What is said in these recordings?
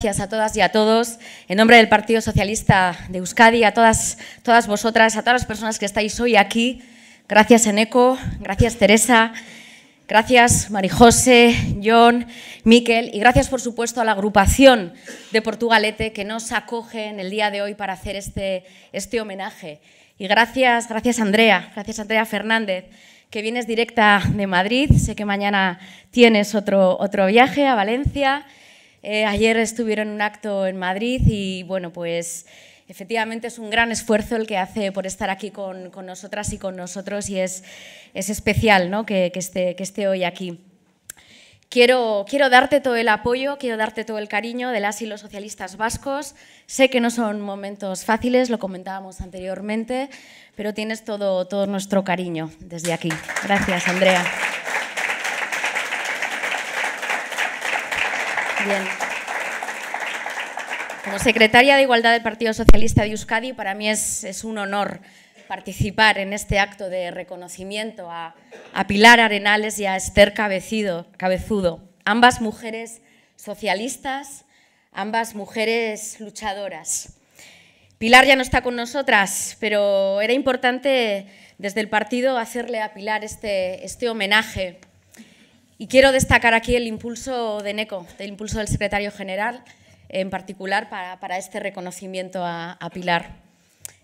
Gracias a todas y a todos. En nombre del Partido Socialista de Euskadi, a todas, vosotras, a todas las personas que estáis hoy aquí, gracias Eneco, gracias Teresa, gracias Marijose, John, Miquel y gracias por supuesto a la agrupación de Portugalete que nos acoge en el día de hoy para hacer este, este homenaje. Y gracias, gracias Andrea, gracias Andrea Fernández que vienes directa de Madrid, sé que mañana tienes otro, otro viaje a Valencia eh, ayer estuvieron en un acto en Madrid y bueno, pues efectivamente es un gran esfuerzo el que hace por estar aquí con, nosotras y con nosotros y es, especial ¿no? que, que, esté, hoy aquí. Quiero, darte todo el apoyo, quiero darte todo el cariño de las y los socialistas vascos. Sé que no son momentos fáciles, lo comentábamos anteriormente, pero tienes todo, todo nuestro cariño desde aquí. Gracias, Andrea. Como secretaria de Igualdad del Partido Socialista de Euskadi, para mí es, un honor participar en este acto de reconocimiento a, Pilar Arenales y a Esther Cabezudo, ambas mujeres socialistas, ambas mujeres luchadoras. Pilar ya no está con nosotras, pero era importante desde el partido hacerle a Pilar este, este homenaje y quiero destacar aquí el impulso de NECO, el impulso del secretario general, en particular para, este reconocimiento a, Pilar.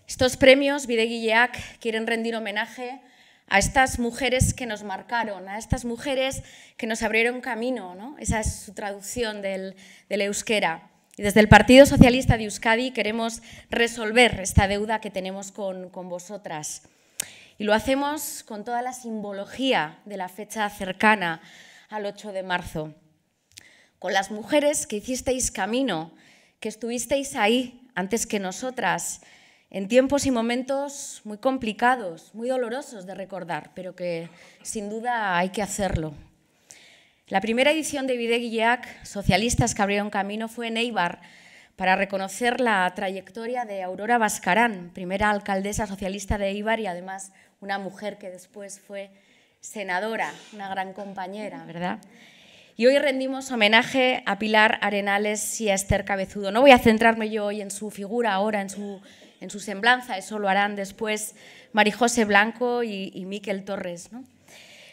Estos premios Videguilleac quieren rendir homenaje a estas mujeres que nos marcaron, a estas mujeres que nos abrieron camino, ¿no? esa es su traducción del, euskera. Y desde el Partido Socialista de Euskadi queremos resolver esta deuda que tenemos con vosotras. Y lo hacemos con toda la simbología de la fecha cercana al 8 de marzo. Con las mujeres que hicisteis camino, que estuvisteis ahí antes que nosotras, en tiempos y momentos muy complicados, muy dolorosos de recordar, pero que sin duda hay que hacerlo. La primera edición de Videguillac, Socialistas que abrieron camino, fue en Eibar, para reconocer la trayectoria de Aurora Bascarán, primera alcaldesa socialista de Eibar y además una mujer que después fue senadora, una gran compañera, ¿verdad? Y hoy rendimos homenaje a Pilar Arenales y a Esther Cabezudo. No voy a centrarme yo hoy en su figura ahora, en su, en su semblanza, eso lo harán después Marijose Blanco y, y Miquel Torres. ¿no?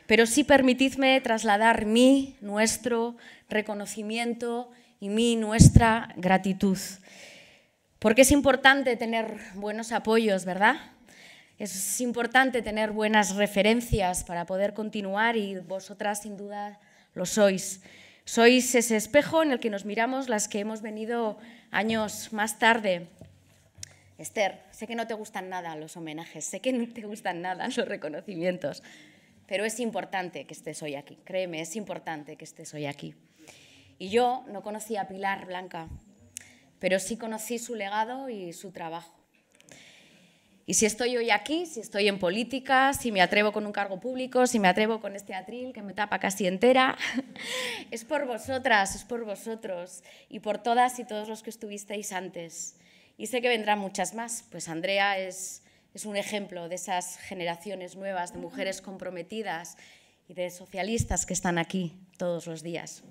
Pero sí permitidme trasladar mi, nuestro reconocimiento y mi, nuestra gratitud. Porque es importante tener buenos apoyos, ¿verdad? Es importante tener buenas referencias para poder continuar y vosotras sin duda lo sois. Sois ese espejo en el que nos miramos las que hemos venido años más tarde. Esther, sé que no te gustan nada los homenajes, sé que no te gustan nada los reconocimientos, pero es importante que estés hoy aquí, créeme, es importante que estés hoy aquí. Y yo no conocía a Pilar Blanca, pero sí conocí su legado y su trabajo. Y si estoy hoy aquí, si estoy en política, si me atrevo con un cargo público, si me atrevo con este atril que me tapa casi entera, es por vosotras, es por vosotros y por todas y todos los que estuvisteis antes. Y sé que vendrán muchas más, pues Andrea es, es un ejemplo de esas generaciones nuevas, de mujeres comprometidas y de socialistas que están aquí todos los días.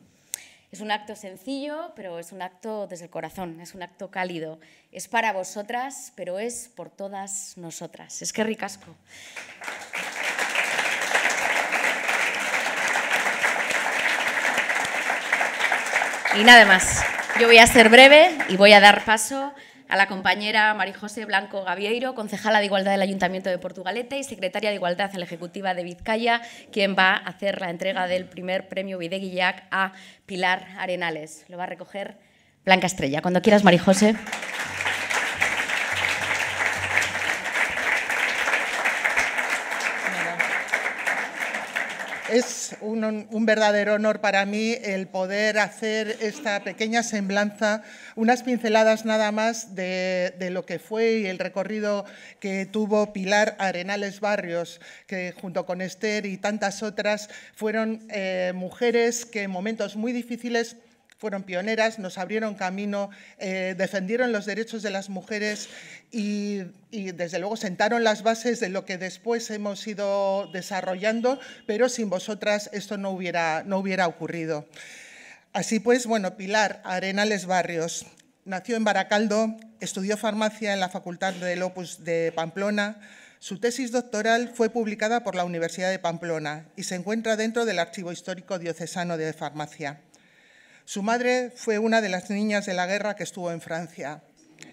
Es un acto sencillo, pero es un acto desde el corazón, es un acto cálido. Es para vosotras, pero es por todas nosotras. Es que ricasco. Y nada más. Yo voy a ser breve y voy a dar paso a la compañera José Blanco Gavieiro, concejala de Igualdad del Ayuntamiento de Portugalete y secretaria de Igualdad en la Ejecutiva de Vizcaya, quien va a hacer la entrega del primer premio Videguillac a Pilar Arenales. Lo va a recoger Blanca Estrella. Cuando quieras, José. es un, verdadero honor para mí el poder hacer esta pequeña semblanza, unas pinceladas nada más de, lo que fue y el recorrido que tuvo Pilar Arenales Barrios, que junto con Esther y tantas otras fueron eh, mujeres que en momentos muy difíciles fueron pioneras, nos abrieron camino, eh, defendieron los derechos de las mujeres y, desde luego sentaron las bases de lo que después hemos ido desarrollando, pero sin vosotras esto no hubiera, no hubiera ocurrido. Así pues, bueno, Pilar Arenales Barrios nació en Baracaldo, estudió farmacia en la Facultad del Opus de Pamplona, su tesis doctoral fue publicada por la Universidad de Pamplona y se encuentra dentro del Archivo Histórico Diocesano de Farmacia. Su madre fue una de las niñas de la guerra que estuvo en Francia.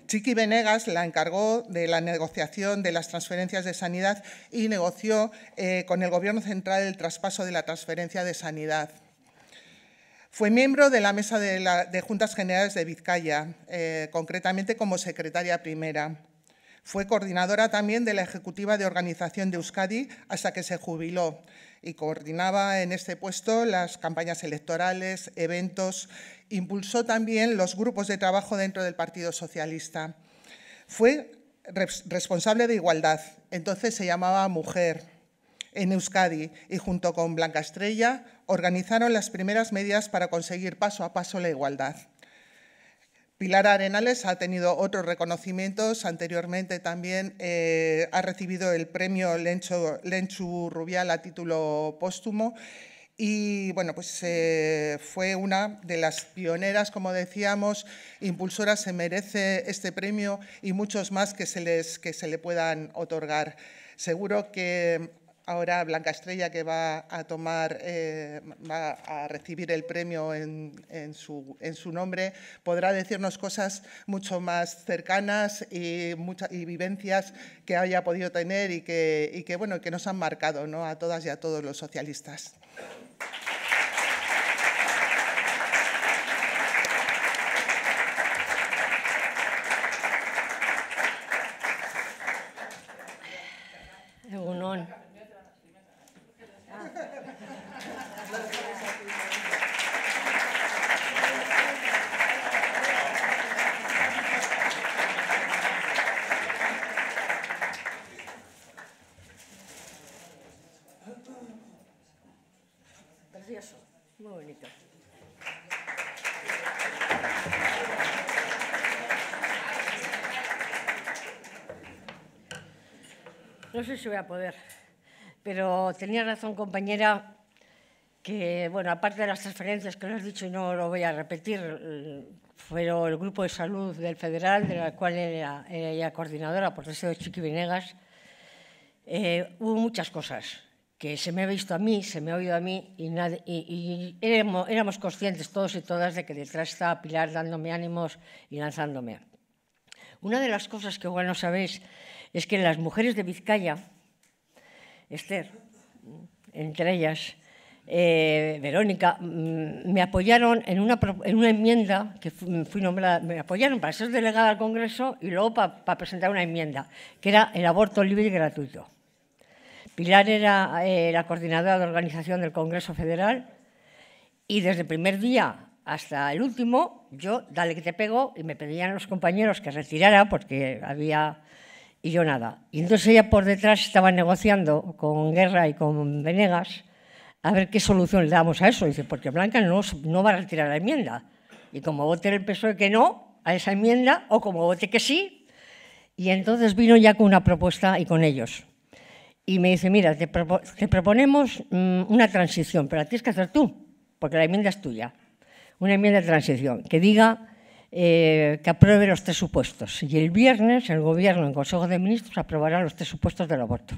Chiqui Venegas la encargó de la negociación de las transferencias de sanidad y negoció eh, con el Gobierno Central el traspaso de la transferencia de sanidad. Fue miembro de la Mesa de, Juntas Generales de Vizcaya, eh, concretamente como secretaria primera. Fue coordinadora también de la Ejecutiva de Organización de Euskadi hasta que se jubiló y coordinaba en este puesto las campañas electorales, eventos, impulsó también los grupos de trabajo dentro del Partido Socialista. Fue responsable de igualdad, entonces se llamaba Mujer, en Euskadi, y junto con Blanca Estrella organizaron las primeras medidas para conseguir paso a paso la igualdad. Pilar Arenales ha tenido otros reconocimientos, anteriormente también eh, ha recibido el premio Lencho, Lenchu Rubial a título póstumo y bueno, pues eh, fue una de las pioneras, como decíamos, impulsoras, se merece este premio y muchos más que se, les, que se le puedan otorgar. Seguro que ahora Blanca Estrella, que va a tomar, eh, a recibir el premio en, su, nombre, podrá decirnos cosas mucho más cercanas y, vivencias que haya podido tener y que, bueno, que nos han marcado ¿no? a todas y a todos los socialistas. si voy a poder. Pero tenía razón, compañera, que, bueno, aparte de las transferencias que lo has dicho y no lo voy a repetir, pero eh, el grupo de salud del Federal, de la cual era, era ella coordinadora, por deseo de Chiqui Vinegas eh, hubo muchas cosas que se me ha visto a mí, se me ha oído a mí y, y, éramos, éramos, conscientes todos y todas de que detrás estaba Pilar dándome ánimos y lanzándome. Una de las cosas que igual no sabéis es que las mujeres de Vizcaya, Esther, entre ellas, eh, Verónica, mm, me apoyaron en una, enmienda que fui nombrada, me apoyaron para ser delegada al Congreso y luego para presentar una enmienda, que era el aborto libre y gratuito. Pilar era eh, la coordinadora de organización del Congreso Federal y desde el primer día hasta el último, yo, dale que te pego, y me pedían a los compañeros que retirara porque había y yo nada. Y entonces ella por detrás estaba negociando con Guerra y con Venegas a ver qué solución le damos a eso. Dice, porque Blanca no, no va a retirar la enmienda. Y como vote el PSOE que no a esa enmienda, o como vote que sí, y entonces vino ya con una propuesta y con ellos. Y me dice, mira, te, proponemos mm, una transición, pero la tienes que hacer tú, porque la enmienda es tuya. Una enmienda de transición que diga eh, que apruebe los tres supuestos. Y el viernes el Gobierno, en Consejo de Ministros, aprobará los tres supuestos del aborto.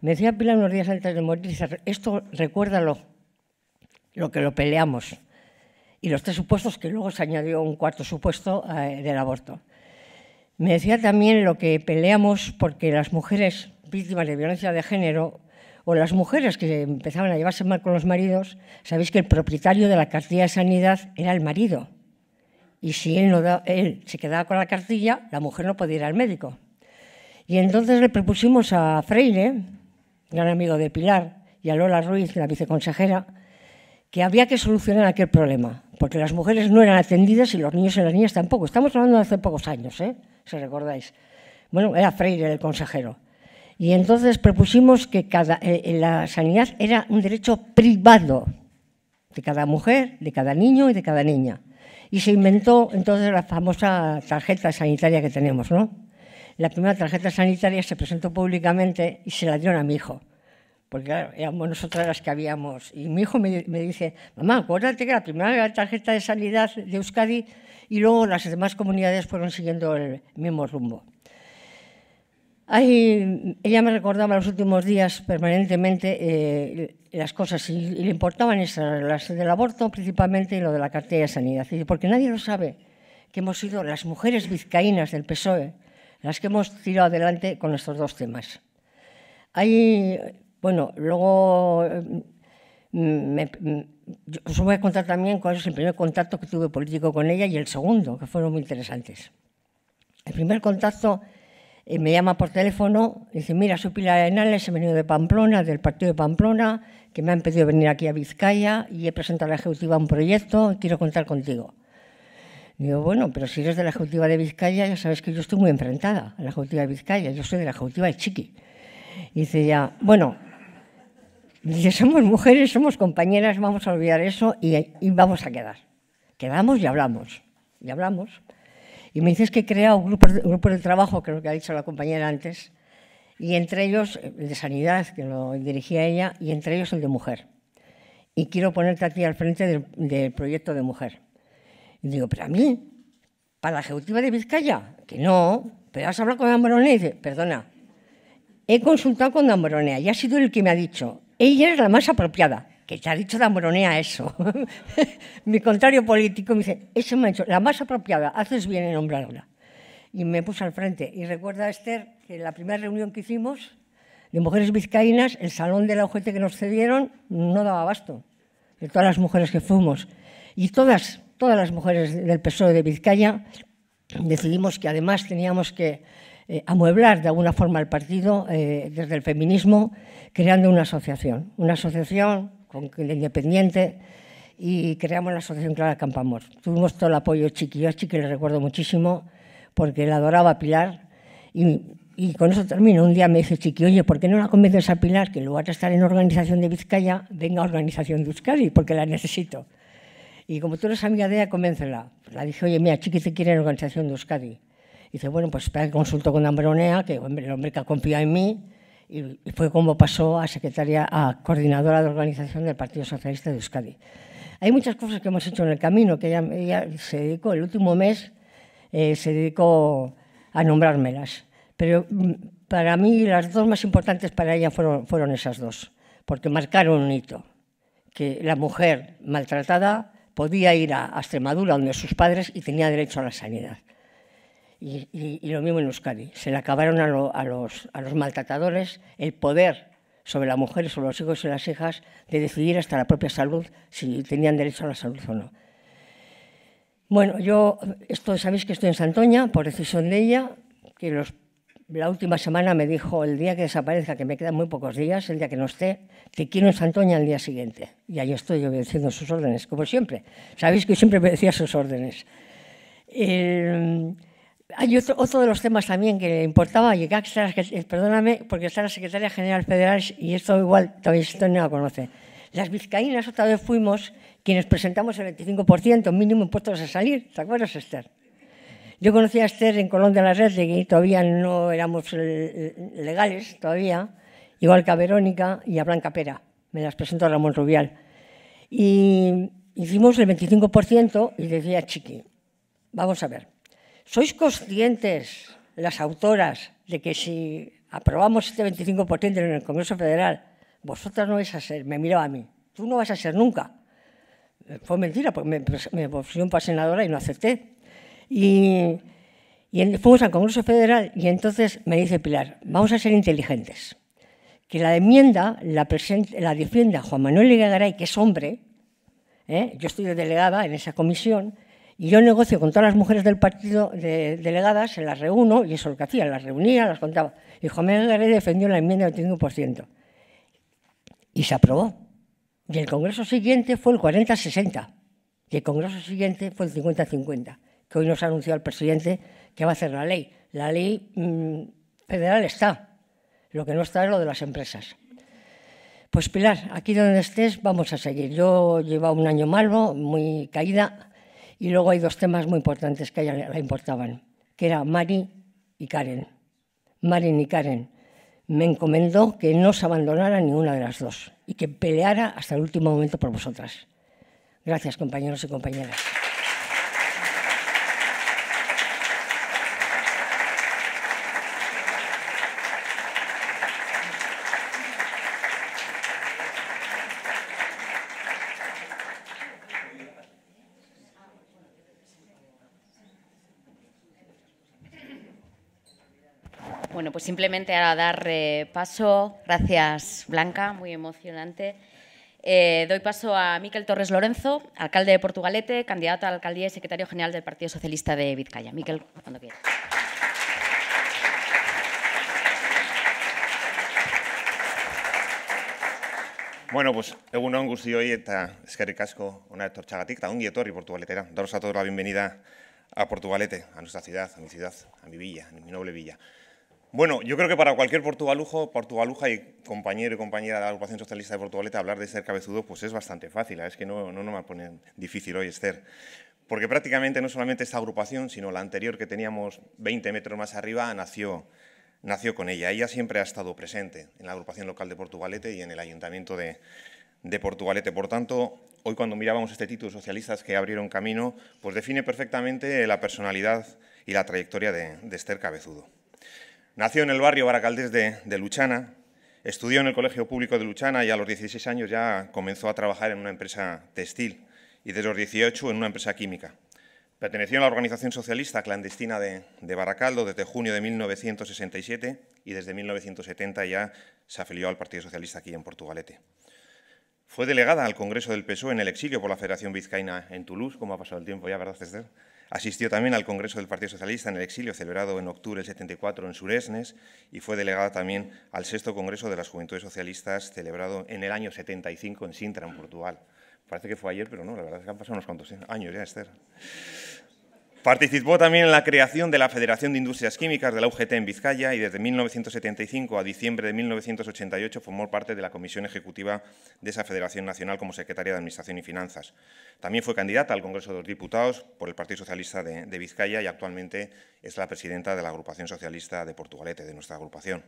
Me decía Pilar unos días antes de morir, dice, esto recuérdalo, lo que lo peleamos. Y los tres supuestos, que luego se añadió un cuarto supuesto eh, del aborto. Me decía también lo que peleamos porque las mujeres víctimas de violencia de género o las mujeres que empezaban a llevarse mal con los maridos, sabéis que el propietario de la cartilla de sanidad era el marido. Y si él, no él se quedaba con la cartilla, la mujer no podía ir al médico. Y entonces le propusimos a Freire, gran amigo de Pilar, y a Lola Ruiz, la viceconsejera, que había que solucionar aquel problema, porque las mujeres no eran atendidas y los niños y las niñas tampoco. Estamos hablando de hace pocos años, ¿eh? si recordáis. Bueno, era Freire el consejero. Y entonces propusimos que cada, eh, eh, la sanidad era un derecho privado de cada mujer, de cada niño y de cada niña. Y se inventó entonces la famosa tarjeta sanitaria que tenemos, ¿no? La primera tarjeta sanitaria se presentó públicamente y se la dieron a mi hijo. Porque claro, éramos nosotras las que habíamos. Y mi hijo me, dice, mamá, acuérdate que la primera tarjeta de sanidad de Euskadi y luego las demás comunidades fueron siguiendo el mismo rumbo. Ahí ella me recordaba los últimos días permanentemente eh, las cosas y, le importaban esas, las del aborto principalmente y lo de la cartera de sanidad. porque nadie lo sabe, que hemos sido las mujeres vizcaínas del PSOE las que hemos tirado adelante con estos dos temas. Ahí, bueno, luego mm, me, mm, os voy a contar también cuál es el primer contacto que tuve político con ella y el segundo, que fueron muy interesantes. El primer contacto eh, me llama por teléfono, y dice, mira, soy Pilar Arenales, he venido de Pamplona, del partido de Pamplona, que me han pedido venir aquí a Vizcaya y he presentado a la ejecutiva un proyecto y quiero contar contigo. Digo, bueno, pero si eres de la ejecutiva de Vizcaya, ya sabes que yo estoy muy enfrentada a la ejecutiva de Vizcaya, yo soy de la ejecutiva de Chiqui. Y dice ya, bueno, dice, somos mujeres, somos compañeras, vamos a olvidar eso y, y vamos a quedar. Quedamos y hablamos. Y hablamos. Y me dices que crea creado grupos de grupo de trabajo, creo que ha dicho la compañera antes, y entre ellos el de sanidad, que lo dirigía ella, y entre ellos el de mujer. Y quiero ponerte a ti al frente del, proyecto de mujer. Y digo, pero a mí, para la ejecutiva de Vizcaya, que no, pero has hablado con Dambrone y dice, perdona, he consultado con Dambrone y ha sido el que me ha dicho, ella es la más apropiada que te ha dicho la moronea eso. Mi contrario político me dice, eso me ha hecho, la más apropiada, haces bien en nombrarla. Y me puse al frente. Y recuerda, Esther, que en la primera reunión que hicimos de mujeres vizcaínas, el salón de la UGT que nos cedieron no daba abasto, de todas las mujeres que fuimos. Y todas, todas las mujeres del PSOE de Vizcaya decidimos que además teníamos que eh, amueblar de alguna forma el partido eh, desde el feminismo creando una asociación, una asociación con el Independiente y creamos la Asociación Clara Campamor. Tuvimos todo el apoyo de a que le recuerdo muchísimo, porque la adoraba Pilar. Y, con eso termino. Un día me dice Chiqui, oye, ¿por qué no la convences a Pilar que en lugar de estar en organización de Vizcaya, venga a organización de Euskadi, porque la necesito? Y como tú eres amiga de ella, convéncela. La dije, oye, mira, Chiqui te quiere en organización de Euskadi. Y dice, bueno, pues espera que consulto con Ambronea, que el hombre que confiado en mí, y fue como pasó a secretaria, a coordinadora de organización del Partido Socialista de Euskadi. Hay muchas cosas que hemos hecho en el camino, que ella, se dedicó, el último mes eh, se dedicó a nombrármelas. Pero mm, para mí las dos más importantes para ella fueron, fueron esas dos, porque marcaron un hito, que la mujer maltratada podía ir a Extremadura, donde sus padres, y tenía derecho a la sanidad y, lo mismo en Euskadi. Se le acabaron a, los, maltratadores el poder sobre la mujer, sobre los hijos y las hijas, de decidir hasta la propia salud, si tenían derecho a la salud o no. Bueno, yo, esto sabéis que estoy en Santoña, por decisión de ella, que la última semana me dijo, el día que desaparezca, que me quedan muy pocos días, el día que no esté, te quiero en Santoña el día siguiente. Y ahí estoy obedeciendo sus órdenes, como siempre. Sabéis que yo siempre obedecía sus órdenes. Hay otro, otro, de los temas también que le importaba, y eh, perdóname, porque está la secretaria general federal y esto igual todavía esto no la conoce. Las vizcaínas otra vez fuimos quienes presentamos el 25% mínimo impuestos a salir, ¿te acuerdas, Esther? Yo conocí a Esther en Colón de la Red, que todavía no éramos legales, todavía, igual que a Verónica y a Blanca Pera, me las presentó Ramón Rubial. Y hicimos el 25% y decía Chiqui, vamos a ver, ¿Sois conscientes, las autoras, de que si aprobamos este 25% en el Congreso Federal, vosotras no vais a ser, me miraba a mí, tú no vas a ser nunca? Eh, fue mentira, porque me, pues me pusieron para senadora y no acepté. Y, fuimos al Congreso Federal y entonces me dice Pilar, vamos a ser inteligentes. Que la enmienda la, defienda Juan Manuel Legaray, que es hombre, ¿eh? yo estoy delegada en esa comisión, y yo negocio con todas las mujeres del partido delegadas, delegadas, las reúno, y eso es lo que hacía, las reunía, las contaba. Y Jomé defendió la enmienda del 25%. Y se aprobó. Y el Congreso siguiente fue el 40-60. Y el Congreso siguiente fue el 50-50, que hoy nos ha anunciado el presidente que va a hacer la ley. La ley mm, federal está, lo que no está es lo de las empresas. Pues Pilar, aquí donde estés vamos a seguir. Yo llevo un año malo, muy caída, y luego hay dos temas muy importantes que a ella le importaban, que era Mari y Karen. Mari y Karen. Me encomendó que no se abandonara ninguna de las dos y que peleara hasta el último momento por vosotras. Gracias, compañeros y compañeras. pues simplemente a dar eh, paso, gracias Blanca, muy emocionante. Eh, doy paso a Miquel Torres Lorenzo, alcalde de Portugalete, candidato a la alcaldía y secretario general del Partido Socialista de Vizcaya. Miquel, cuando quieras. Bueno, pues egun hoy es eta eskerrik asko ona etortxagatik un ongi etorri Portugaletera. Daros a todos la bienvenida a Portugalete, a nuestra ciudad, a mi ciudad, a mi villa, a mi noble villa. Bueno, yo creo que para cualquier portugalujo, portugaluja y compañero y compañera de la agrupación socialista de Portugalete hablar de ser Cabezudo pues es bastante fácil, ¿eh? es que no, no, no me pone difícil hoy Esther. Porque prácticamente no solamente esta agrupación, sino la anterior que teníamos 20 metros más arriba nació, con ella. Ella siempre ha estado presente en la agrupación local de Portugalete y en el ayuntamiento de, Portugalete. Por tanto, hoy cuando mirábamos este título, Socialistas que abrieron camino, pues define perfectamente la personalidad y la trayectoria de, de Esther Cabezudo. Nació en el barrio Baracaldés de, Luchana, estudió en el Colegio Público de Luchana y a los 16 años ya comenzó a trabajar en una empresa textil y desde los 18 en una empresa química. Perteneció a la organización socialista clandestina de, de, Baracaldo desde junio de 1967 y desde 1970 ya se afilió al Partido Socialista aquí en Portugalete. Fue delegada al Congreso del PSOE en el exilio por la Federación Vizcaína en Toulouse, como ha pasado el tiempo ya, ¿verdad, César? Asistió también al Congreso del Partido Socialista en el exilio, celebrado en octubre del 74 en Suresnes, y fue delegada también al sexto Congreso de las Juventudes Socialistas, celebrado en el año 75 en Sintra, en Portugal. Parece que fue ayer, pero no, la verdad es que han pasado unos cuantos años ya, Esther. Participó también en la creación de la Federación de Industrias Químicas de la UGT en Vizcaya y desde 1975 a diciembre de 1988 formó parte de la Comisión Ejecutiva de esa Federación Nacional como secretaria de Administración y Finanzas. También fue candidata al Congreso de los Diputados por el Partido Socialista de, de Vizcaya y actualmente es la presidenta de la Agrupación Socialista de Portugalete, de nuestra agrupación.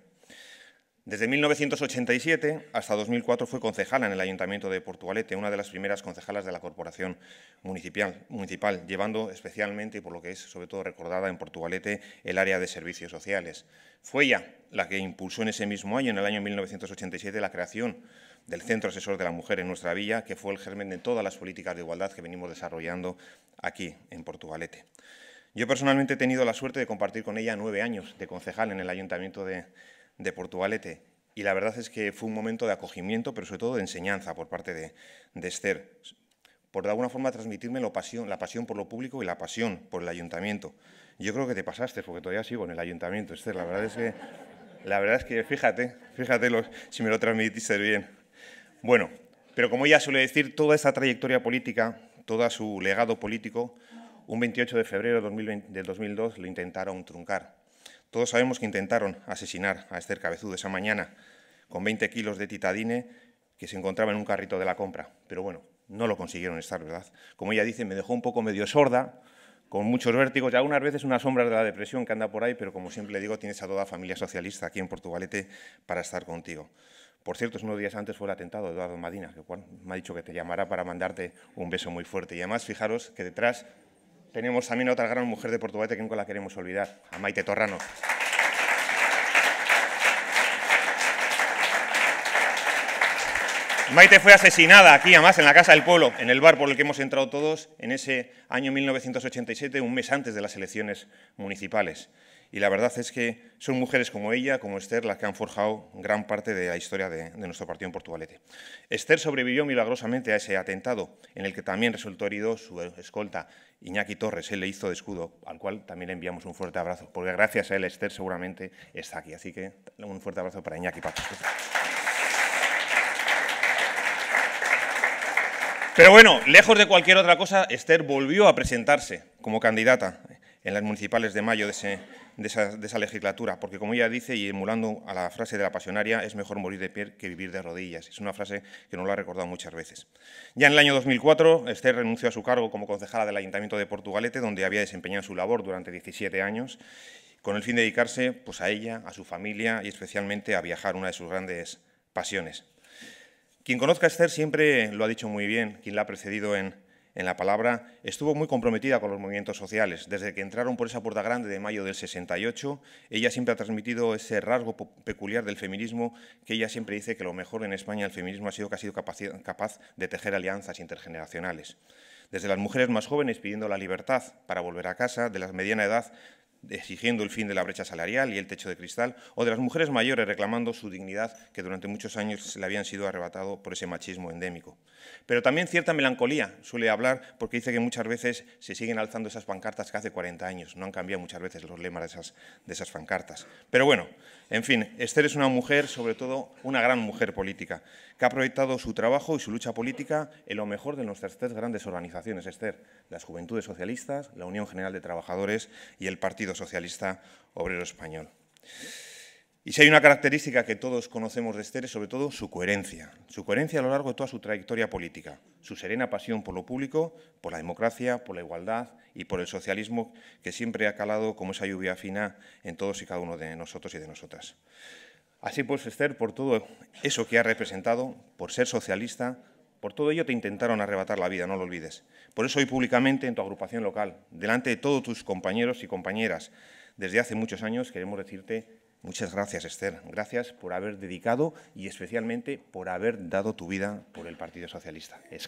Desde 1987 hasta 2004 fue concejala en el Ayuntamiento de Portugalete, una de las primeras concejalas de la Corporación municipal, llevando especialmente, y por lo que es sobre todo recordada en Portugalete, el área de servicios sociales. Fue ella la que impulsó en ese mismo año, en el año 1987, la creación del Centro Asesor de la Mujer en nuestra villa, que fue el germen de todas las políticas de igualdad que venimos desarrollando aquí en Portugalete. Yo personalmente he tenido la suerte de compartir con ella nueve años de concejal en el Ayuntamiento de de Portugalete. Y la verdad es que fue un momento de acogimiento, pero sobre todo de enseñanza por parte de, de Esther. Por de alguna forma transmitirme la pasión, la pasión por lo público y la pasión por el ayuntamiento. Yo creo que te pasaste, porque todavía sigo en el ayuntamiento, Esther. La verdad es que, la verdad es que fíjate, fíjate si me lo transmitiste bien. Bueno, pero como ya suele decir, toda esta trayectoria política, todo su legado político, un 28 de febrero del 2002 lo intentaron truncar. Todos sabemos que intentaron asesinar a Esther Cabezudo esa mañana con 20 kilos de titadine que se encontraba en un carrito de la compra. Pero bueno, no lo consiguieron estar, ¿verdad? Como ella dice, me dejó un poco medio sorda, con muchos vértigos y algunas veces unas sombras de la depresión que anda por ahí, pero como siempre le digo, tienes a toda familia socialista aquí en Portugalete para estar contigo. Por cierto, unos días antes fue el atentado de Eduardo Madina, que me ha dicho que te llamará para mandarte un beso muy fuerte. Y además, fijaros que detrás tenemos también a otra gran mujer de Portugal, que nunca la queremos olvidar, a Maite Torrano. Maite fue asesinada aquí, además, en la Casa del Pueblo, en el bar por el que hemos entrado todos en ese año 1987, un mes antes de las elecciones municipales. Y la verdad es que son mujeres como ella, como Esther, las que han forjado gran parte de la historia de, nuestro partido en Portugalete. Esther sobrevivió milagrosamente a ese atentado, en el que también resultó herido su escolta Iñaki Torres. Él le hizo de escudo, al cual también le enviamos un fuerte abrazo, porque gracias a él Esther seguramente está aquí. Así que un fuerte abrazo para Iñaki Pero bueno, lejos de cualquier otra cosa, Esther volvió a presentarse como candidata en las municipales de mayo de ese de esa, legislatura, porque como ella dice, y emulando a la frase de la pasionaria, es mejor morir de pie que vivir de rodillas. Es una frase que no la ha recordado muchas veces. Ya en el año 2004, Esther renunció a su cargo como concejala del Ayuntamiento de Portugalete, donde había desempeñado su labor durante 17 años, con el fin de dedicarse pues, a ella, a su familia y especialmente a viajar, una de sus grandes pasiones. Quien conozca a Esther siempre lo ha dicho muy bien, quien la ha precedido en, en la palabra, estuvo muy comprometida con los movimientos sociales. Desde que entraron por esa puerta grande de mayo del 68, ella siempre ha transmitido ese rasgo peculiar del feminismo que ella siempre dice que lo mejor en España el feminismo ha sido que ha sido capaz, de tejer alianzas intergeneracionales desde las mujeres más jóvenes pidiendo la libertad para volver a casa, de la mediana edad exigiendo el fin de la brecha salarial y el techo de cristal, o de las mujeres mayores reclamando su dignidad que durante muchos años le habían sido arrebatado por ese machismo endémico. Pero también cierta melancolía suele hablar porque dice que muchas veces se siguen alzando esas pancartas que hace 40 años, no han cambiado muchas veces los lemas de esas, de esas pancartas. Pero bueno, en fin, Esther es una mujer, sobre todo una gran mujer política, que ha proyectado su trabajo y su lucha política en lo mejor de nuestras tres grandes organizaciones, Esther, las Juventudes Socialistas, la Unión General de Trabajadores y el Partido Socialista Obrero Español. Y si hay una característica que todos conocemos de Esther es sobre todo su coherencia, su coherencia a lo largo de toda su trayectoria política, su serena pasión por lo público, por la democracia, por la igualdad y por el socialismo que siempre ha calado como esa lluvia fina en todos y cada uno de nosotros y de nosotras. Así pues, Esther, por todo eso que ha representado, por ser socialista, por todo ello te intentaron arrebatar la vida, no lo olvides. Por eso hoy públicamente en tu agrupación local, delante de todos tus compañeros y compañeras, desde hace muchos años queremos decirte Muchas gracias, Esther. Gracias por haber dedicado y especialmente por haber dado tu vida por el Partido Socialista. Es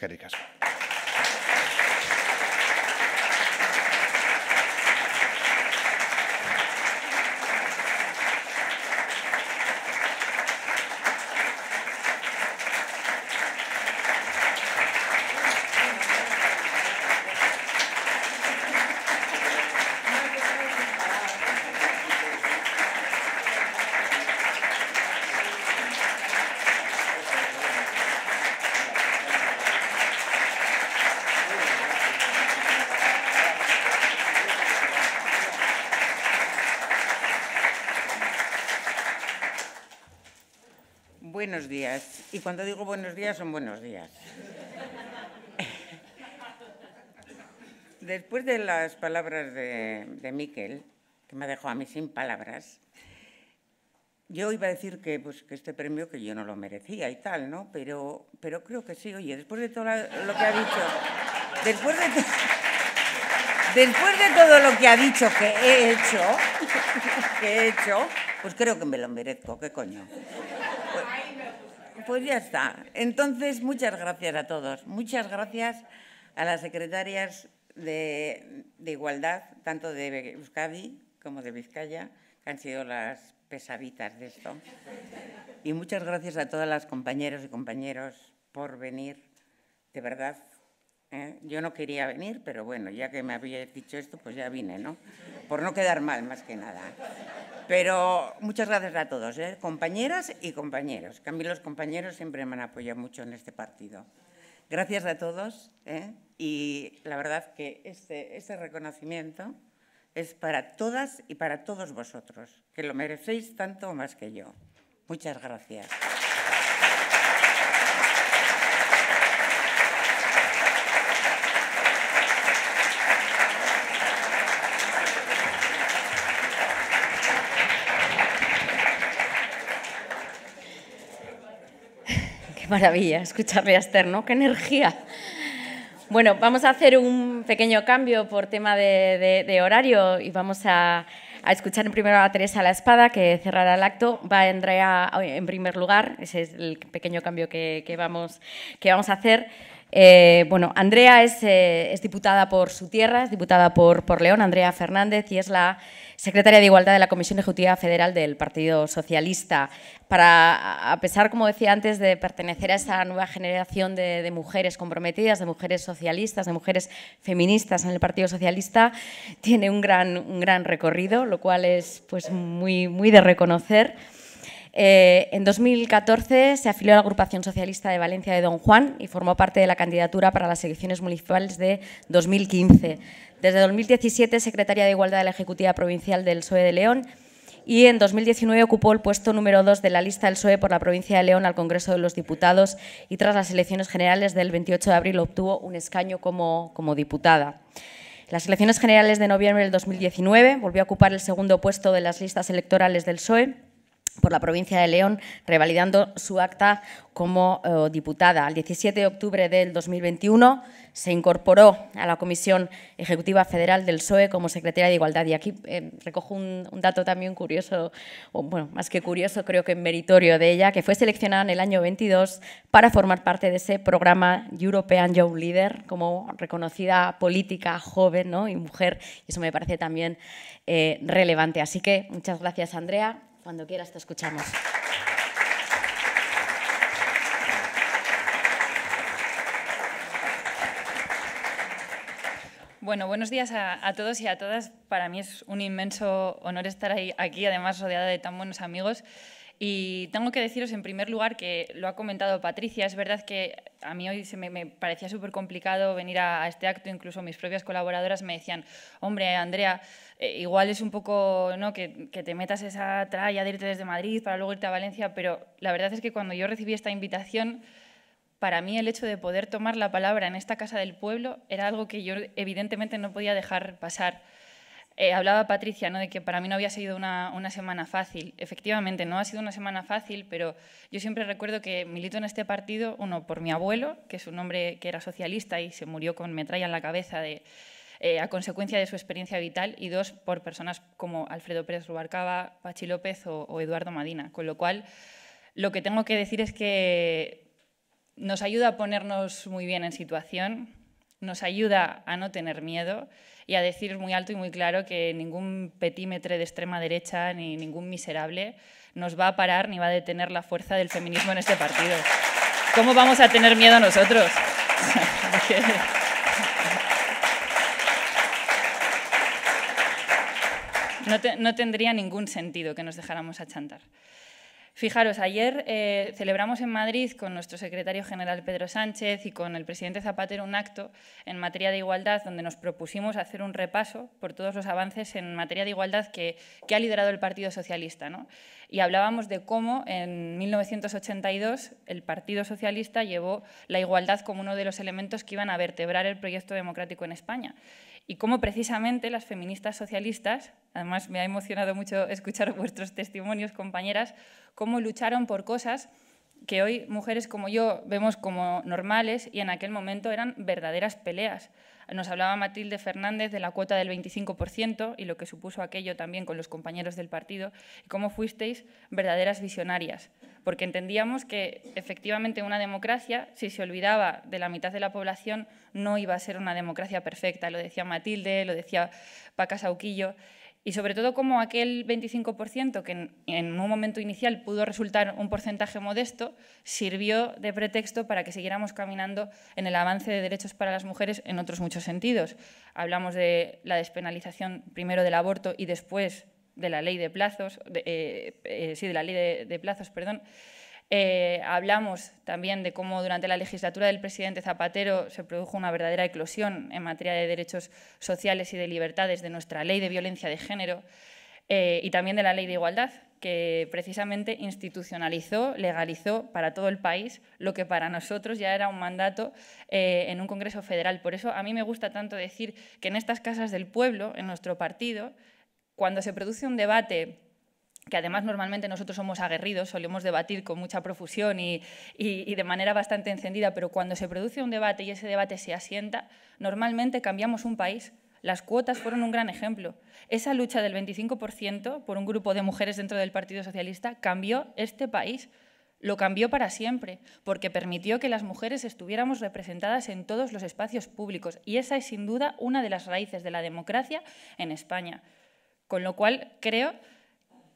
Y cuando digo buenos días, son buenos días. Después de las palabras de, Miquel, que me dejó a mí sin palabras, yo iba a decir pues, que, este premio que yo no lo merecía y tal, ¿no? Pero, pero creo que sí, oye, después de todo lo que ha dicho, después de, después de todo lo que ha dicho que he hecho, que he hecho, pues creo que me lo merezco, ¿qué coño? Pues, pues ya está. Entonces, muchas gracias a todos. Muchas gracias a las secretarias de, Igualdad, tanto de Euskadi como de Vizcaya, que han sido las pesaditas de esto. Y muchas gracias a todas las compañeras y compañeros por venir. De verdad, ¿eh? Yo no quería venir, pero bueno, ya que me habías dicho esto, pues ya vine, ¿no? Por no quedar mal, más que nada. Pero muchas gracias a todos, ¿eh? compañeras y compañeros. Que los compañeros siempre me han apoyado mucho en este partido. Gracias a todos ¿eh? y la verdad que este, este reconocimiento es para todas y para todos vosotros, que lo merecéis tanto más que yo. Muchas gracias. maravilla escuchar a Esther, ¿no? ¡Qué energía! Bueno, vamos a hacer un pequeño cambio por tema de, horario y vamos a, escuchar primero a Teresa La Espada, que cerrará el acto. Va Andrea eh, en primer lugar, ese es el pequeño cambio que, vamos, que vamos a hacer. Eh, bueno, Andrea es, eh, es, diputada por su tierra, es diputada por, por León, Andrea Fernández, y es la secretaria de Igualdad de la Comisión Ejecutiva Federal del Partido Socialista. Para, a pesar, como decía antes, de pertenecer a esa nueva generación de, mujeres comprometidas, de mujeres socialistas, de mujeres feministas en el Partido Socialista, tiene un gran, un gran recorrido, lo cual es pues, muy, muy de reconocer. Eh, en 2014 se afilió a la agrupación socialista de Valencia de Don Juan y formó parte de la candidatura para las elecciones municipales de 2015. Desde 2017, secretaria de Igualdad de la Ejecutiva Provincial del PSOE de León y en 2019 ocupó el puesto número 2 de la lista del PSOE por la provincia de León al Congreso de los Diputados y tras las elecciones generales del 28 de abril obtuvo un escaño como, como diputada. Las elecciones generales de noviembre del 2019 volvió a ocupar el segundo puesto de las listas electorales del SOE por la provincia de León, revalidando su acta como eh, diputada. El 17 de octubre del 2021 se incorporó a la Comisión Ejecutiva Federal del PSOE como secretaria de Igualdad. Y aquí eh, recojo un, dato también curioso, o bueno, más que curioso, creo que meritorio de ella, que fue seleccionada en el año 22 para formar parte de ese programa European Young Leader como reconocida política joven y mujer. Y eso me parece también eh, relevante. Así que muchas gracias, Andrea. Cuando quieras te escuchamos. Bueno, buenos días a, todos y a todas. Para mí es un inmenso honor estar aquí, además rodeada de tan buenos amigos. Y tengo que deciros en primer lugar que lo ha comentado Patricia, es verdad que a mí hoy se me, parecía súper complicado venir a, este acto, incluso mis propias colaboradoras me decían, hombre, Andrea, eh, igual es un poco ¿no? que, que te metas esa tralla de irte desde Madrid para luego irte a Valencia, pero la verdad es que cuando yo recibí esta invitación, para mí el hecho de poder tomar la palabra en esta casa del pueblo era algo que yo evidentemente no podía dejar pasar. Eh, hablaba Patricia ¿no? de que para mí no había sido una, semana fácil. Efectivamente, no ha sido una semana fácil, pero yo siempre recuerdo que milito en este partido, uno, por mi abuelo, que es un hombre que era socialista y se murió con metralla en la cabeza eh, a consecuencia de su experiencia vital, y dos, por personas como Alfredo Pérez Rubarcaba, Pachi López o Eduardo Madina. Con lo cual, lo que tengo que decir es que nos ayuda a ponernos muy bien en situación, nos ayuda a no tener miedo y a decir muy alto y muy claro que ningún petímetro de extrema derecha ni ningún miserable nos va a parar ni va a detener la fuerza del feminismo en este partido. ¿Cómo vamos a tener miedo a nosotros? No, tendría ningún sentido que nos dejáramos achantar. Fijaros, ayer eh, celebramos en Madrid con nuestro secretario general Pedro Sánchez y con el presidente Zapatero un acto en materia de igualdad donde nos propusimos hacer un repaso por todos los avances en materia de igualdad que, que ha liderado el Partido Socialista. Y hablábamos de cómo en 1982 el Partido Socialista llevó la igualdad como uno de los elementos que iban a vertebrar el proyecto democrático en España y cómo precisamente las feministas socialistas, además me ha emocionado mucho escuchar vuestros testimonios, compañeras, cómo lucharon por cosas que hoy mujeres como yo vemos como normales y en aquel momento eran verdaderas peleas. Nos hablaba Matilde Fernández de la cuota del 25% y lo que supuso aquello también con los compañeros del partido, y cómo fuisteis verdaderas visionarias, porque entendíamos que efectivamente una democracia, si se olvidaba de la mitad de la población, no iba a ser una democracia perfecta. Lo decía Matilde, lo decía Paca Sauquillo y sobre todo como aquel 25% que en, un momento inicial pudo resultar un porcentaje modesto, sirvió de pretexto para que siguiéramos caminando en el avance de derechos para las mujeres en otros muchos sentidos. Hablamos de la despenalización primero del aborto y después de la ley de plazos, eh, eh, sí, de la ley de plazos, perdón, eh, hablamos también de cómo durante la legislatura del presidente Zapatero se produjo una verdadera eclosión en materia de derechos sociales y de libertades de nuestra ley de violencia de género eh, y también de la ley de igualdad, que precisamente institucionalizó, legalizó para todo el país lo que para nosotros ya era un mandato eh, en un Congreso federal. Por eso a mí me gusta tanto decir que en estas casas del pueblo, en nuestro partido, cuando se produce un debate que además normalmente nosotros somos aguerridos, solemos debatir con mucha profusión y, de manera bastante encendida, pero cuando se produce un debate y ese debate se asienta, normalmente cambiamos un país. Las cuotas fueron un gran ejemplo. Esa lucha del 25% por un grupo de mujeres dentro del Partido Socialista cambió este país, lo cambió para siempre, porque permitió que las mujeres estuviéramos representadas en todos los espacios públicos. Y esa es sin duda una de las raíces de la democracia en España. Con lo cual creo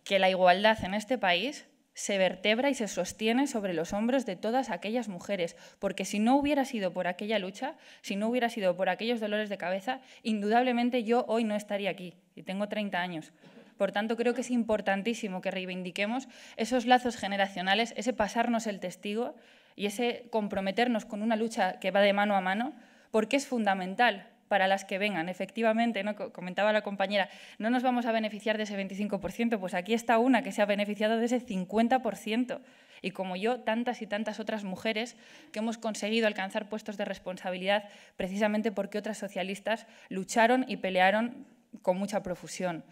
que la igualdad en este país se vertebra y se sostiene sobre los hombros de todas aquellas mujeres, porque si no hubiera sido por aquella lucha, si no hubiera sido por aquellos dolores de cabeza, indudablemente yo hoy no estaría aquí y tengo 30 años. Por tanto, creo que es importantísimo que reivindiquemos esos lazos generacionales, ese pasarnos el testigo y ese comprometernos con una lucha que va de mano a mano, porque es fundamental para las que vengan. Efectivamente, comentaba la compañera, no nos vamos a beneficiar de ese 25%, pues aquí está una que se ha beneficiado de ese 50%. Y como yo, tantas y tantas otras mujeres que hemos conseguido alcanzar puestos de responsabilidad precisamente porque otras socialistas lucharon y pelearon con mucha profusión.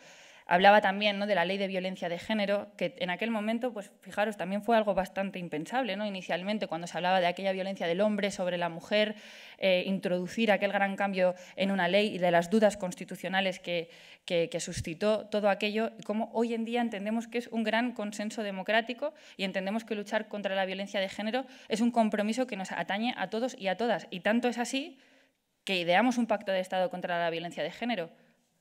Hablaba también de la ley de violencia de género, que en aquel momento, pues fijaros, también fue algo bastante impensable, ¿no? Inicialmente, cuando se hablaba de aquella violencia del hombre sobre la mujer, eh, introducir aquel gran cambio en una ley y de las dudas constitucionales que, que, que suscitó todo aquello, y cómo hoy en día entendemos que es un gran consenso democrático y entendemos que luchar contra la violencia de género es un compromiso que nos atañe a todos y a todas. Y tanto es así que ideamos un pacto de Estado contra la violencia de género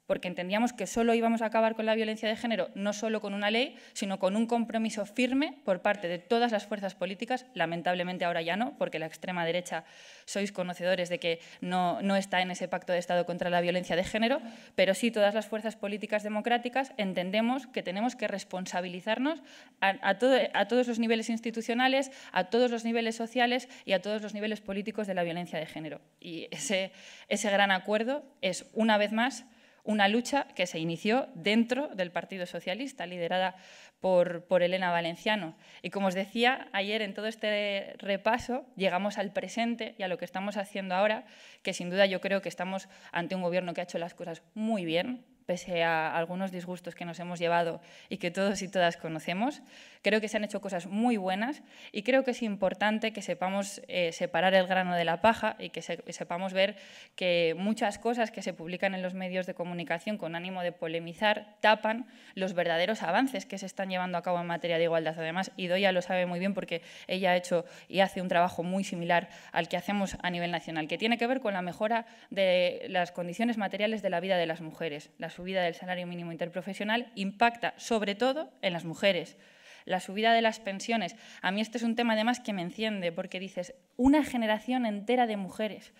porque entendíamos que solo íbamos a acabar con la violencia de género, no solo con una ley, sino con un compromiso firme por parte de todas las fuerzas políticas, lamentablemente ahora ya no, porque la extrema derecha sois conocedores de que no, no está en ese pacto de Estado contra la violencia de género, pero sí todas las fuerzas políticas democráticas entendemos que tenemos que responsabilizarnos a, todos los niveles institucionales, a todos los niveles sociales y a todos los niveles políticos de la violencia de género. Y ese, ese gran acuerdo es, una vez más, una lucha que se inició dentro del Partido Socialista, liderada por, Elena Valenciano. Y como os decía ayer en todo este repaso, llegamos al presente y a lo que estamos haciendo ahora, que sin duda yo creo que estamos ante un gobierno que ha hecho las cosas muy bien, pese a algunos disgustos que nos hemos llevado y que todos y todas conocemos. Creo que se han hecho cosas muy buenas y creo que es importante que sepamos eh, separar el grano de la paja y que, sepamos ver que muchas cosas que se publican en los medios de comunicación con ánimo de polemizar tapan los verdaderos avances que se están llevando a cabo en materia de igualdad. Además, Idoia lo sabe muy bien porque ella ha hecho y hace un trabajo muy similar al que hacemos a nivel nacional, que tiene que ver con la mejora de las condiciones materiales de la vida de las mujeres, las la subida del salario mínimo interprofesional impacta sobre todo en las mujeres. La subida de las pensiones. A mí este es un tema además que me enciende porque dices, una generación entera de mujeres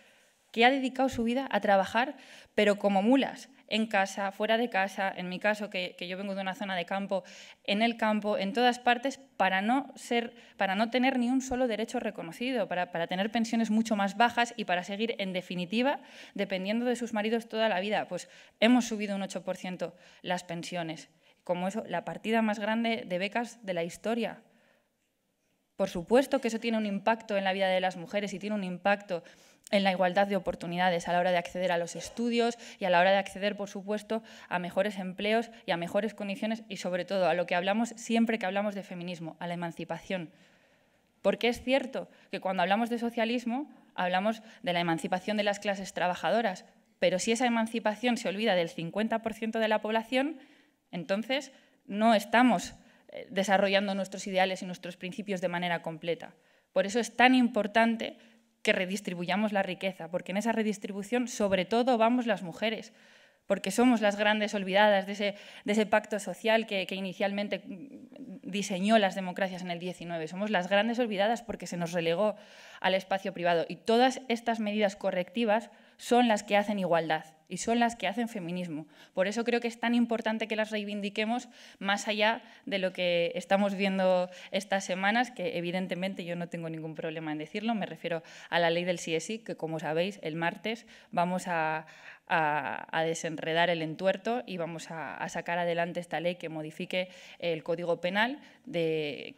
que ha dedicado su vida a trabajar, pero como mulas en casa, fuera de casa, en mi caso, que, yo vengo de una zona de campo, en el campo, en todas partes, para no, ser, para no tener ni un solo derecho reconocido, para, para tener pensiones mucho más bajas y para seguir, en definitiva, dependiendo de sus maridos toda la vida. Pues hemos subido un 8% las pensiones. Como eso, la partida más grande de becas de la historia. Por supuesto que eso tiene un impacto en la vida de las mujeres y tiene un impacto en la igualdad de oportunidades a la hora de acceder a los estudios y a la hora de acceder, por supuesto, a mejores empleos y a mejores condiciones y, sobre todo, a lo que hablamos siempre que hablamos de feminismo, a la emancipación. Porque es cierto que cuando hablamos de socialismo hablamos de la emancipación de las clases trabajadoras, pero si esa emancipación se olvida del 50% de la población, entonces no estamos eh, desarrollando nuestros ideales y nuestros principios de manera completa. Por eso es tan importante que redistribuyamos la riqueza, porque en esa redistribución sobre todo vamos las mujeres, porque somos las grandes olvidadas de ese, pacto social que, que, inicialmente diseñó las democracias en el 19. Somos las grandes olvidadas porque se nos relegó al espacio privado. Y todas estas medidas correctivas son las que hacen igualdad y son las que hacen feminismo. Por eso creo que es tan importante que las reivindiquemos más allá de lo que estamos viendo estas semanas, que evidentemente yo no tengo ningún problema en decirlo, me refiero a la ley del CSI, que como sabéis, el martes vamos a, desenredar el entuerto y vamos a sacar adelante esta ley que modifique el Código Penal de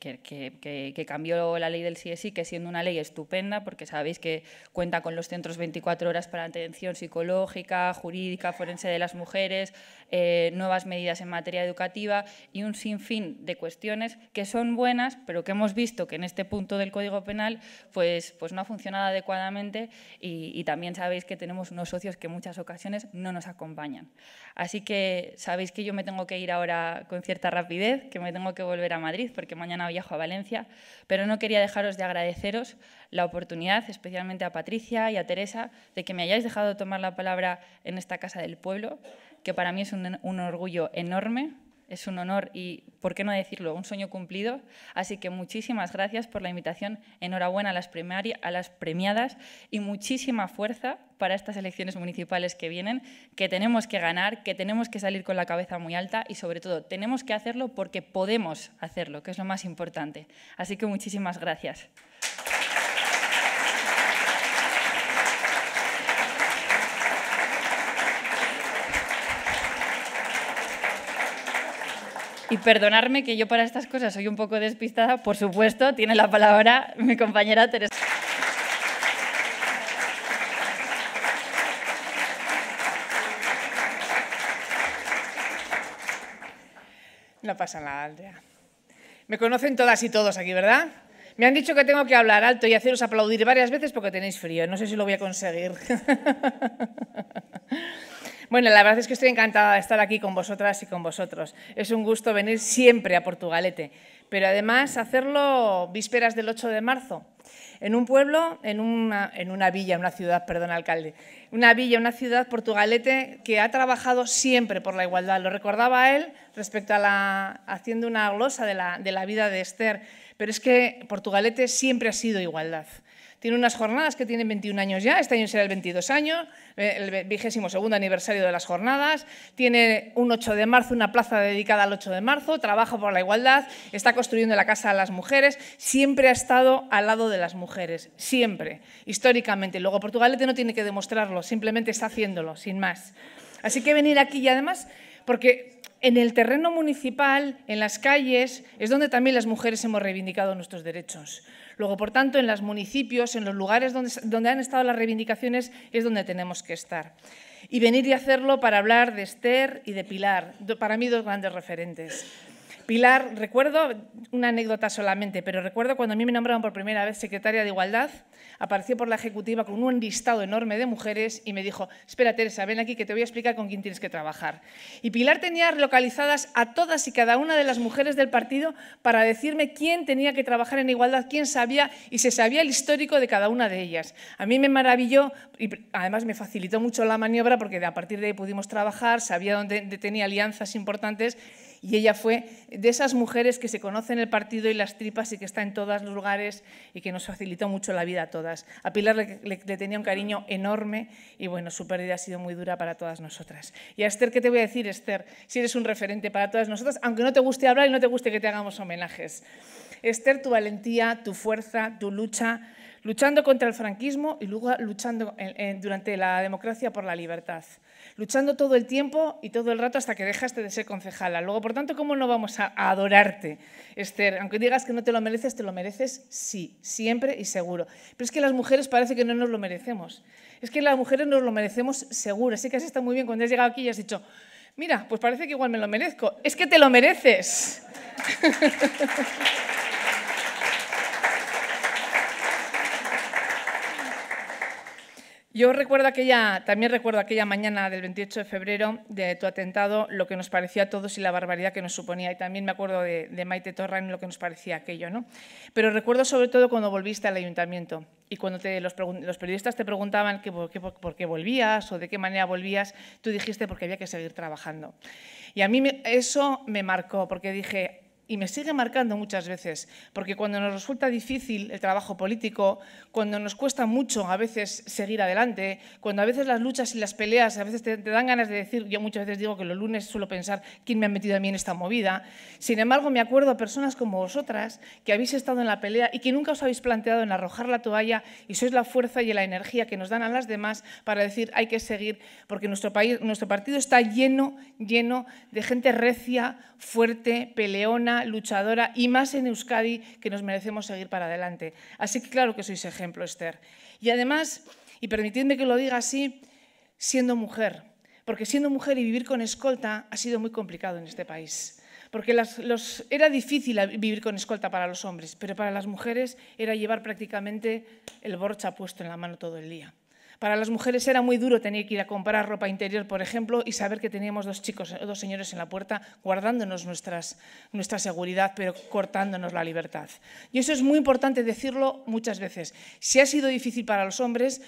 que, cambió la ley del CSI, que siendo una ley estupenda, porque sabéis que cuenta con los centros 24 horas para atención psicológica, jurídica, forense de las mujeres, eh, nuevas medidas en materia educativa y un sinfín de cuestiones que son buenas, pero que hemos visto que en este punto del Código Penal pues, pues no ha funcionado adecuadamente y, y también sabéis que tenemos unos socios que en muchas ocasiones no nos acompañan. Así que sabéis que yo me tengo que ir ahora con cierta rapidez, que me tengo que volver a Madrid porque mañana viajo a Valencia, pero no quería dejaros de agradeceros la oportunidad, especialmente a Patricia y a Teresa, de que me hayáis dejado tomar la palabra en esta Casa del Pueblo, que para mí es un, orgullo enorme, es un honor y, ¿por qué no decirlo?, un sueño cumplido. Así que muchísimas gracias por la invitación, enhorabuena a las, a las premiadas y muchísima fuerza para estas elecciones municipales que vienen, que tenemos que ganar, que tenemos que salir con la cabeza muy alta y sobre todo tenemos que hacerlo porque podemos hacerlo, que es lo más importante. Así que muchísimas gracias. Y perdonarme que yo para estas cosas soy un poco despistada, por supuesto, tiene la palabra mi compañera Teresa. No pasa nada, Me conocen todas y todos aquí, ¿verdad? Me han dicho que tengo que hablar alto y haceros aplaudir varias veces porque tenéis frío. No sé si lo voy a conseguir. bueno, la verdad es que estoy encantada de estar aquí con vosotras y con vosotros. Es un gusto venir siempre a Portugalete, pero además hacerlo vísperas del 8 de marzo, en un pueblo, en una, en una villa, una ciudad, perdón, alcalde, una villa, una ciudad, Portugalete, que ha trabajado siempre por la igualdad. Lo recordaba él respecto a la, haciendo una glosa de la, de la vida de Esther, pero es que Portugalete siempre ha sido igualdad. Tiene unas jornadas que tienen 21 años ya, este año será el 22 año, el vigésimo segundo aniversario de las jornadas, tiene un 8 de marzo, una plaza dedicada al 8 de marzo, trabaja por la igualdad, está construyendo la Casa de las Mujeres, siempre ha estado al lado de las mujeres, siempre, históricamente. Luego Portugalete no tiene que demostrarlo, simplemente está haciéndolo, sin más. Así que venir aquí y además, porque en el terreno municipal, en las calles, es donde también las mujeres hemos reivindicado nuestros derechos. Luego, por tanto, en los municipios, en los lugares donde, han estado las reivindicaciones, es donde tenemos que estar. Y venir y hacerlo para hablar de Esther y de Pilar, para mí dos grandes referentes. Pilar, recuerdo una anécdota solamente, pero recuerdo cuando a mí me nombraron por primera vez secretaria de Igualdad, apareció por la ejecutiva con un listado enorme de mujeres y me dijo, espera Teresa, ven aquí que te voy a explicar con quién tienes que trabajar. Y Pilar tenía localizadas a todas y cada una de las mujeres del partido para decirme quién tenía que trabajar en igualdad, quién sabía y se sabía el histórico de cada una de ellas. A mí me maravilló y además me facilitó mucho la maniobra porque a partir de ahí pudimos trabajar, sabía dónde tenía alianzas importantes y ella fue de esas mujeres que se conocen el partido y las tripas y que está en todos los lugares y que nos facilitó mucho la vida a todas. A Pilar le, tenía un cariño enorme y bueno, su pérdida ha sido muy dura para todas nosotras. Y a Esther, ¿qué te voy a decir, Esther? Si eres un referente para todas nosotras, aunque no te guste hablar y no te guste que te hagamos homenajes. Esther, tu valentía, tu fuerza, tu lucha, luchando contra el franquismo y luego luchando durante la democracia por la libertad luchando todo el tiempo y todo el rato hasta que dejaste de ser concejala. Luego, por tanto, ¿cómo no vamos a, adorarte, Esther? Aunque digas que no te lo mereces, te lo mereces, sí, siempre y seguro. Pero es que las mujeres parece que no nos lo merecemos. Es que las mujeres nos lo merecemos seguro. Así que has estado muy bien cuando has llegado aquí y has dicho, mira, pues parece que igual me lo merezco. Es que te lo mereces. Yo recuerdo aquella, también recuerdo aquella mañana del 28 de febrero de tu atentado, lo que nos parecía a todos y la barbaridad que nos suponía. Y también me acuerdo de, de Maite Torran, lo que nos parecía aquello. ¿no? Pero recuerdo sobre todo cuando volviste al ayuntamiento y cuando te, los, periodistas te preguntaban por, qué volvías o de qué manera volvías, tú dijiste porque había que seguir trabajando. Y a mí eso me marcó, porque dije, y me sigue marcando muchas veces, porque cuando nos resulta difícil el trabajo político, cuando nos cuesta mucho a veces seguir adelante, cuando a veces las luchas y las peleas a veces te, dan ganas de decir, yo muchas veces digo que los lunes suelo pensar quién me ha metido a mí en esta movida, sin embargo me acuerdo a personas como vosotras que habéis estado en la pelea y que nunca os habéis planteado en arrojar la toalla y sois la fuerza y la energía que nos dan a las demás para decir hay que seguir, porque nuestro, país, nuestro partido está lleno, lleno de gente recia, fuerte, peleona, luchadora y más en Euskadi que nos merecemos seguir para adelante. Así que claro que sois ejemplo, Esther. Y además, y permitidme que lo diga así, siendo mujer, porque siendo mujer y vivir con escolta ha sido muy complicado en este país. Porque era difícil vivir con escolta para los hombres, pero para las mujeres era llevar prácticamente el borcha puesto en la mano todo el día. Para las mujeres era muy duro tener que ir a comprar ropa interior, por ejemplo, y saber que teníamos dos chicos, dos señores en la puerta guardándonos nuestra seguridad, pero cortándonos la libertad. Y eso es muy importante decirlo muchas veces. Si ha sido difícil para los hombres,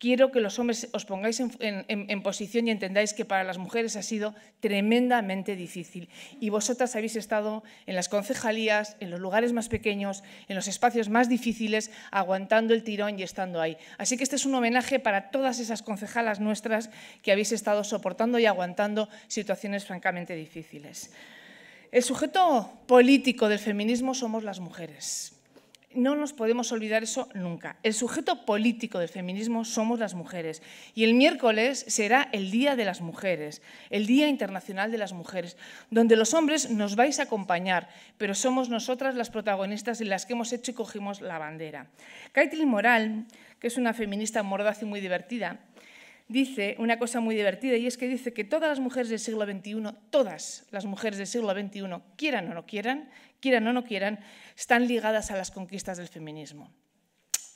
quiero que los hombres os pongáis en, posición y entendáis que para las mujeres ha sido tremendamente difícil. Y vosotras habéis estado en las concejalías, en los lugares más pequeños, en los espacios más difíciles, aguantando el tirón y estando ahí. Así que este es un homenaje para todas esas concejalas nuestras que habéis estado soportando y aguantando situaciones francamente difíciles. El sujeto político del feminismo somos las mujeres no nos podemos olvidar eso nunca. El sujeto político del feminismo somos las mujeres. Y el miércoles será el Día de las Mujeres, el Día Internacional de las Mujeres, donde los hombres nos vais a acompañar, pero somos nosotras las protagonistas en las que hemos hecho y cogimos la bandera. Caitlin Moral, que es una feminista mordaz y muy divertida, dice una cosa muy divertida y es que dice que todas las mujeres del siglo XXI, todas las mujeres del siglo XXI, quieran o no quieran, quieran o no quieran, están ligadas a las conquistas del feminismo.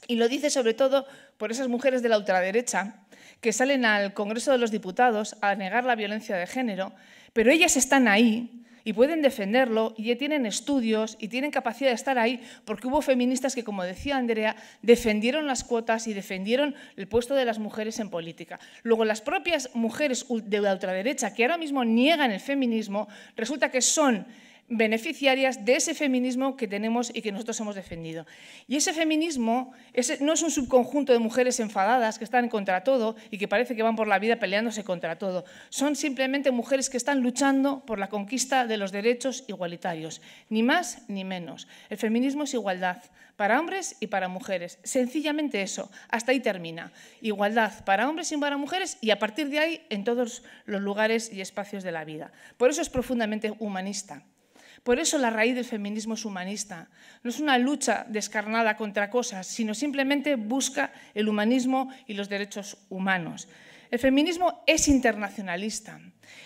Y lo dice sobre todo por esas mujeres de la ultraderecha que salen al Congreso de los Diputados a negar la violencia de género, pero ellas están ahí y pueden defenderlo y tienen estudios y tienen capacidad de estar ahí porque hubo feministas que, como decía Andrea, defendieron las cuotas y defendieron el puesto de las mujeres en política. Luego las propias mujeres de la ultraderecha que ahora mismo niegan el feminismo, resulta que son beneficiarias de ese feminismo que tenemos y que nosotros hemos defendido. Y ese feminismo no es un subconjunto de mujeres enfadadas que están contra todo y que parece que van por la vida peleándose contra todo. Son simplemente mujeres que están luchando por la conquista de los derechos igualitarios, ni más ni menos. El feminismo es igualdad para hombres y para mujeres. Sencillamente eso, hasta ahí termina. Igualdad para hombres y para mujeres y a partir de ahí en todos los lugares y espacios de la vida. Por eso es profundamente humanista. Por eso la raíz del feminismo es humanista. No es una lucha descarnada contra cosas, sino simplemente busca el humanismo y los derechos humanos. El feminismo es internacionalista.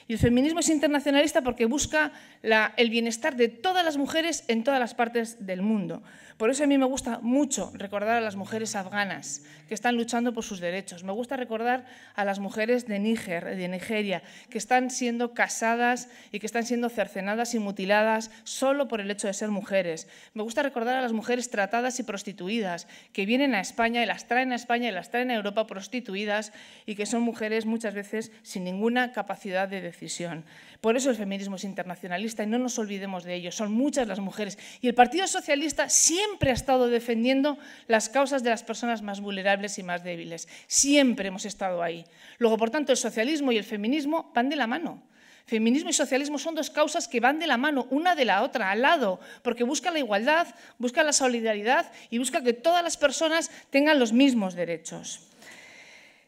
Y el feminismo es internacionalista porque busca el bienestar de todas las mujeres en todas las partes del mundo. Por eso a mí me gusta mucho recordar a las mujeres afganas que están luchando por sus derechos. Me gusta recordar a las mujeres de Níger, de Nigeria, que están siendo casadas y que están siendo cercenadas y mutiladas solo por el hecho de ser mujeres. Me gusta recordar a las mujeres tratadas y prostituidas que vienen a España y las traen a España y las traen a Europa prostituidas y que son mujeres muchas veces sin ninguna capacidad de decisión. Por eso el feminismo es internacionalista y no nos olvidemos de ello. Son muchas las mujeres. Y el Partido Socialista siempre ha estado defendiendo las causas de las personas más vulnerables y más débiles. Siempre hemos estado ahí. Luego, por tanto, el socialismo y el feminismo van de la mano. Feminismo y socialismo son dos causas que van de la mano, una de la otra, al lado, porque busca la igualdad, busca la solidaridad y busca que todas las personas tengan los mismos derechos.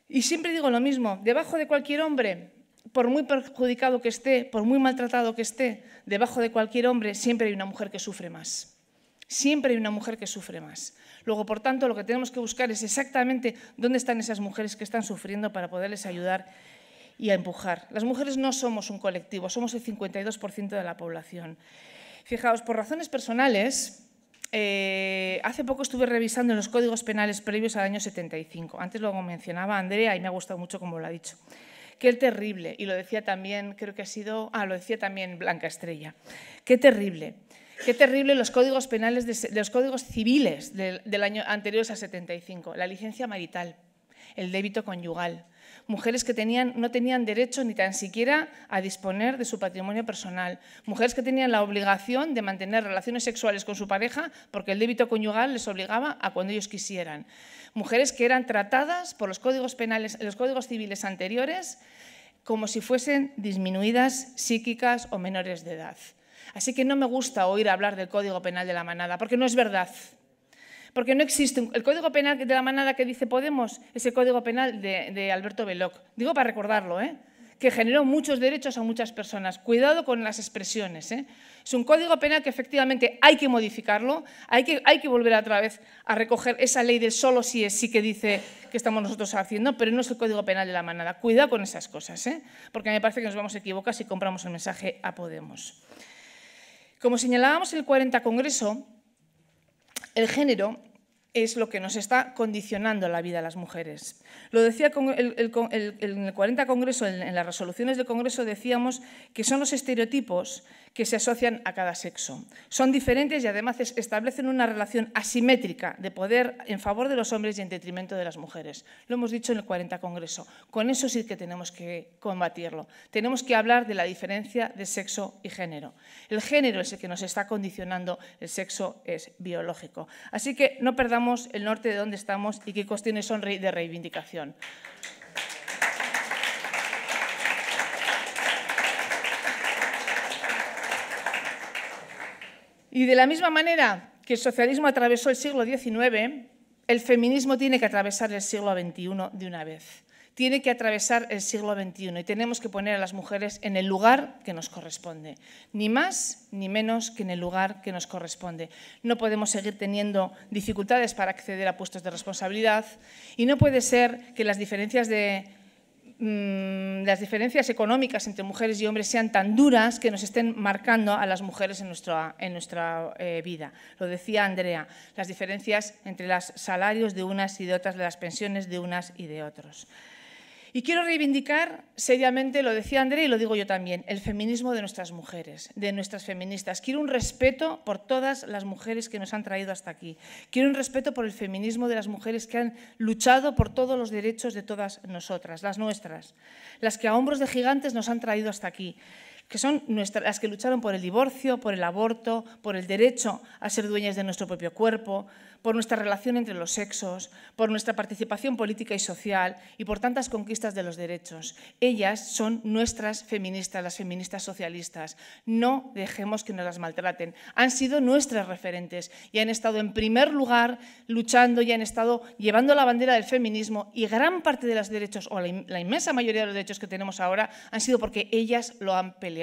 Y siempre digo lo mismo, debajo de cualquier hombre por muy perjudicado que esté, por muy maltratado que esté, debajo de cualquier hombre siempre hay una mujer que sufre más. Siempre hay una mujer que sufre más. Luego, por tanto, lo que tenemos que buscar es exactamente dónde están esas mujeres que están sufriendo para poderles ayudar y a empujar. Las mujeres no somos un colectivo, somos el 52% de la población. Fijaos, por razones personales, eh, hace poco estuve revisando los códigos penales previos al año 75. Antes lo mencionaba Andrea y me ha gustado mucho como lo ha dicho. Qué terrible, y lo decía también, creo que ha sido, ah, lo decía también Blanca Estrella, qué terrible. Qué terrible los códigos penales, de, los códigos civiles del, año anterior, a 75, la licencia marital, el débito conyugal, mujeres que no tenían derecho ni tan siquiera a disponer de su patrimonio personal, mujeres que tenían la obligación de mantener relaciones sexuales con su pareja porque el débito conyugal les obligaba a cuando ellos quisieran, mujeres que eran tratadas por los códigos penales, los códigos civiles anteriores como si fuesen disminuidas, psíquicas o menores de edad. Así que no me gusta oír hablar del Código Penal de la Manada, porque no es verdad porque no existe el Código Penal de la manada que dice Podemos, es el Código Penal de, Alberto Beloc. Digo para recordarlo, ¿eh? que generó muchos derechos a muchas personas. Cuidado con las expresiones. ¿eh? Es un código penal que efectivamente hay que modificarlo, hay que, hay que volver otra vez a recoger esa ley de solo si es sí que dice que estamos nosotros haciendo, pero no es el código penal de la manada. Cuidado con esas cosas, ¿eh? porque me parece que nos vamos a equivocar si compramos el mensaje a Podemos. Como señalábamos en el 40 Congreso, el género es lo que nos está condicionando la vida a las mujeres. Lo decía el, el, 40 Congreso, en las resoluciones del Congreso decíamos que son los estereotipos que se asocian a cada sexo. Son diferentes y además establecen una relación asimétrica de poder en favor de los hombres y en detrimento de las mujeres. Lo hemos dicho en el 40 Congreso. Con eso sí que tenemos que combatirlo. Tenemos que hablar de la diferencia de sexo y género. El género es el que nos está condicionando, el sexo es biológico. Así que no perdamos el norte de dónde estamos y qué cuestiones son de reivindicación. Y de la misma manera que el socialismo atravesó el siglo XIX, el feminismo tiene que atravesar el siglo XXI de una vez. Tiene que atravesar el siglo XXI y tenemos que poner a las mujeres en el lugar que nos corresponde. Ni más ni menos que en el lugar que nos corresponde. No podemos seguir teniendo dificultades para acceder a puestos de responsabilidad y no puede ser que las diferencias de Mm, las diferencias económicas entre mujeres y hombres sean tan duras que nos estén marcando a las mujeres en nuestra, eh, vida. Lo decía Andrea, las diferencias entre los salarios de unas y de otras, las pensiones de unas y de otros. Y quiero reivindicar seriamente, lo decía Andrea y lo digo yo también, el feminismo de nuestras mujeres, de nuestras feministas. Quiero un respeto por todas las mujeres que nos han traído hasta aquí. Quiero un respeto por el feminismo de las mujeres que han luchado por todos los derechos de todas nosotras, las nuestras, las que a hombros de gigantes nos han traído hasta aquí que son nuestras, las que lucharon por el divorcio, por el aborto, por el derecho a ser dueñas de nuestro propio cuerpo, por nuestra relación entre los sexos, por nuestra participación política y social y por tantas conquistas de los derechos. Ellas son nuestras feministas, las feministas socialistas. No dejemos que nos las maltraten. Han sido nuestras referentes y han estado en primer lugar luchando y han estado llevando la bandera del feminismo y gran parte de los derechos, o la inmensa mayoría de los derechos que tenemos ahora, han sido porque ellas lo han peleado.